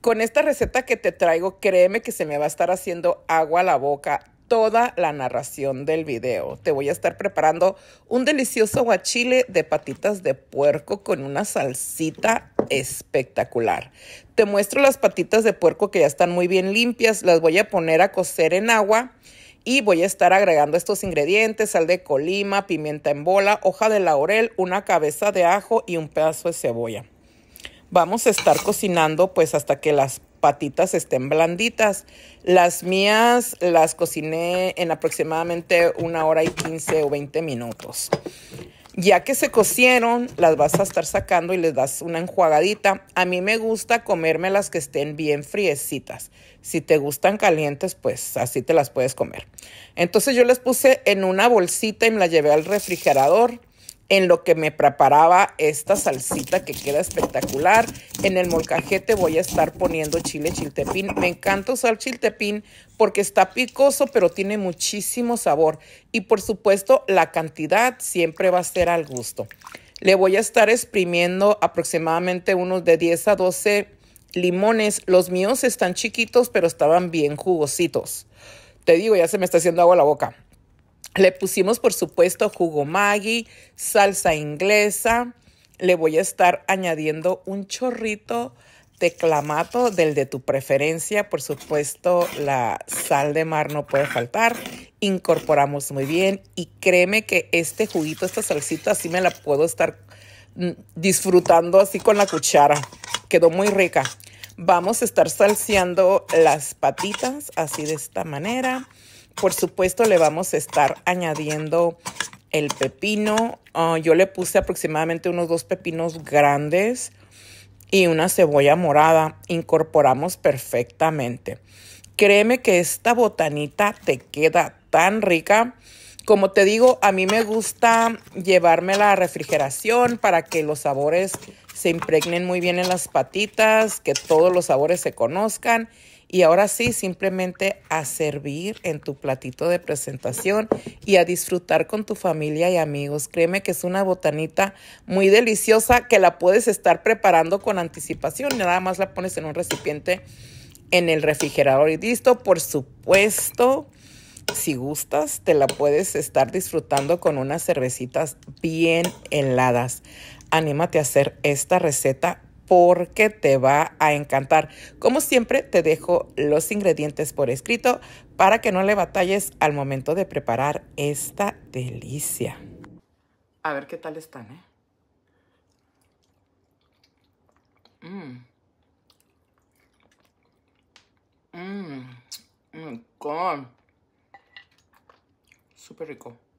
Con esta receta que te traigo, créeme que se me va a estar haciendo agua a la boca toda la narración del video. Te voy a estar preparando un delicioso guachile de patitas de puerco con una salsita espectacular. Te muestro las patitas de puerco que ya están muy bien limpias. Las voy a poner a cocer en agua y voy a estar agregando estos ingredientes, sal de colima, pimienta en bola, hoja de laurel, una cabeza de ajo y un pedazo de cebolla vamos a estar cocinando pues hasta que las patitas estén blanditas. Las mías las cociné en aproximadamente una hora y 15 o 20 minutos. Ya que se cocieron, las vas a estar sacando y les das una enjuagadita. A mí me gusta comerme las que estén bien friecitas. Si te gustan calientes, pues así te las puedes comer. Entonces yo las puse en una bolsita y me la llevé al refrigerador en lo que me preparaba esta salsita que queda espectacular. En el molcajete voy a estar poniendo chile chiltepín. Me encanta usar chiltepín porque está picoso, pero tiene muchísimo sabor. Y por supuesto, la cantidad siempre va a ser al gusto. Le voy a estar exprimiendo aproximadamente unos de 10 a 12 limones. Los míos están chiquitos, pero estaban bien jugositos. Te digo, ya se me está haciendo agua la boca. Le pusimos, por supuesto, jugo Maggi, salsa inglesa. Le voy a estar añadiendo un chorrito de clamato, del de tu preferencia. Por supuesto, la sal de mar no puede faltar. Incorporamos muy bien y créeme que este juguito, esta salsita, así me la puedo estar mm, disfrutando así con la cuchara. Quedó muy rica. Vamos a estar salseando las patitas así de esta manera. Por supuesto, le vamos a estar añadiendo el pepino. Ah, yo le puse aproximadamente unos dos pepinos grandes y una cebolla morada. Incorporamos perfectamente. Créeme que esta botanita te queda tan rica. Como te digo, a mí me gusta llevarme la refrigeración para que los sabores se impregnen muy bien en las patitas, que todos los sabores se conozcan y ahora sí, simplemente a servir en tu platito de presentación y a disfrutar con tu familia y amigos. Créeme que es una botanita muy deliciosa que la puedes estar preparando con anticipación. Nada más la pones en un recipiente en el refrigerador y listo. Por supuesto, si gustas, te la puedes estar disfrutando con unas cervecitas bien heladas. Anímate a hacer esta receta porque te va a encantar. Como siempre, te dejo los ingredientes por escrito para que no le batalles al momento de preparar esta delicia. A ver qué tal están, ¿eh? Mmm. Mmm. Mmm. Súper rico.